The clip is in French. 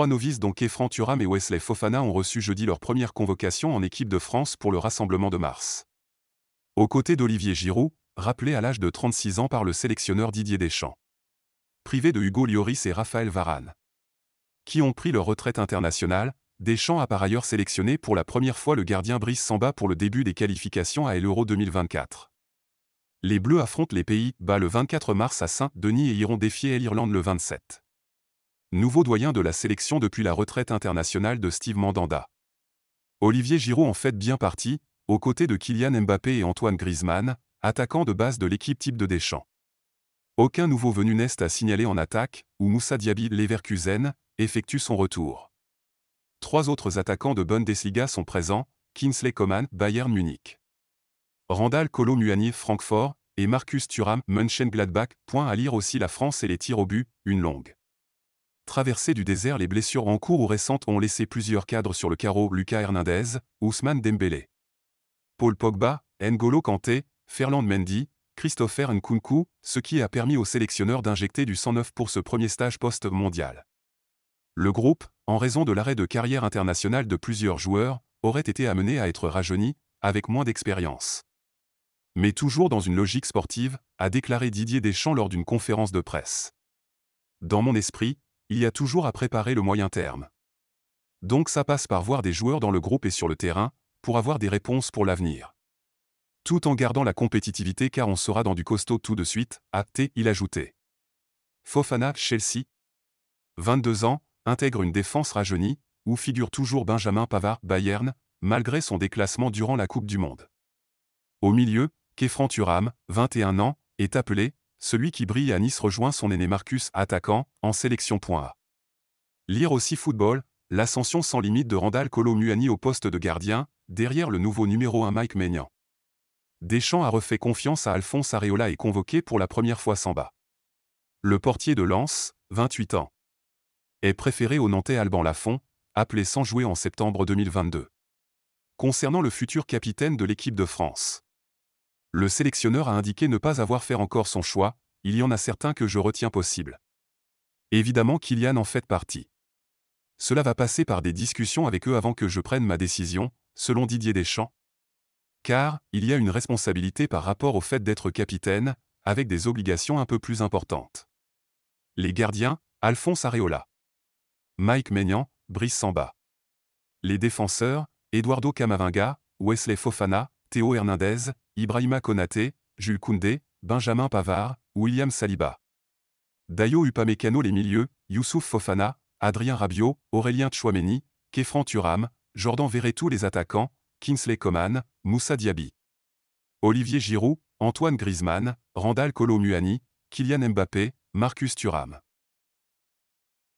trois novices dont Kefran Thuram et Wesley Fofana ont reçu jeudi leur première convocation en équipe de France pour le rassemblement de mars. Aux côtés d'Olivier Giroud, rappelé à l'âge de 36 ans par le sélectionneur Didier Deschamps. Privé de Hugo Lloris et Raphaël Varane. Qui ont pris leur retraite internationale, Deschamps a par ailleurs sélectionné pour la première fois le gardien Brice Samba pour le début des qualifications à l'Euro 2024. Les Bleus affrontent les Pays-Bas le 24 mars à Saint-Denis et iront défier l'Irlande le 27 nouveau doyen de la sélection depuis la retraite internationale de Steve Mandanda. Olivier Giroud en fait bien partie, aux côtés de Kylian Mbappé et Antoine Griezmann, attaquants de base de l'équipe type de Deschamps. Aucun nouveau venu n'est à signaler en attaque, où Moussa Diaby Leverkusen effectue son retour. Trois autres attaquants de Bundesliga sont présents, Kinsley Coman, Bayern Munich. Randall Colo Muani Francfort et Marcus Thuram Mönchengladbach. Point à lire aussi la France et les tirs au but, une longue. Traversée du désert Les blessures en cours ou récentes ont laissé plusieurs cadres sur le carreau Lucas Hernandez, Ousmane Dembélé. Paul Pogba, N'Golo Kanté, Ferland Mendy, Christopher Nkunku, ce qui a permis aux sélectionneurs d'injecter du 109 pour ce premier stage post-mondial. Le groupe, en raison de l'arrêt de carrière internationale de plusieurs joueurs, aurait été amené à être rajeuni, avec moins d'expérience. Mais toujours dans une logique sportive, a déclaré Didier Deschamps lors d'une conférence de presse. Dans mon esprit, il y a toujours à préparer le moyen terme. Donc ça passe par voir des joueurs dans le groupe et sur le terrain, pour avoir des réponses pour l'avenir. Tout en gardant la compétitivité car on sera dans du costaud tout de suite, a il ajouté. Fofana, Chelsea. 22 ans, intègre une défense rajeunie, où figure toujours Benjamin Pavard, Bayern, malgré son déclassement durant la Coupe du Monde. Au milieu, Kefran Turam, 21 ans, est appelé, celui qui brille à Nice rejoint son aîné Marcus, attaquant, en sélection. point A. Lire aussi football, l'ascension sans limite de Randall Muani au poste de gardien, derrière le nouveau numéro 1 Mike Maignan. Deschamps a refait confiance à Alphonse Areola et convoqué pour la première fois sans bas. Le portier de Lens, 28 ans, est préféré au Nantais Alban Lafont, appelé sans jouer en septembre 2022. Concernant le futur capitaine de l'équipe de France, le sélectionneur a indiqué ne pas avoir fait encore son choix, il y en a certains que je retiens possible. Évidemment Kylian en fait partie. Cela va passer par des discussions avec eux avant que je prenne ma décision, selon Didier Deschamps. Car, il y a une responsabilité par rapport au fait d'être capitaine, avec des obligations un peu plus importantes. Les gardiens, Alphonse Areola. Mike Maignan, Brice Samba. Les défenseurs, Eduardo Camavinga, Wesley Fofana, Théo Hernandez, Ibrahima Konaté, Jules Koundé, Benjamin Pavard, William Saliba. Dayo Upamecano les milieux, Youssouf Fofana, Adrien Rabiot, Aurélien Tchouameni, Kefran Turam, Jordan Verretou les attaquants, Kinsley Coman, Moussa Diaby. Olivier Giroud, Antoine Griezmann, Randall Muani, Kylian Mbappé, Marcus Turam.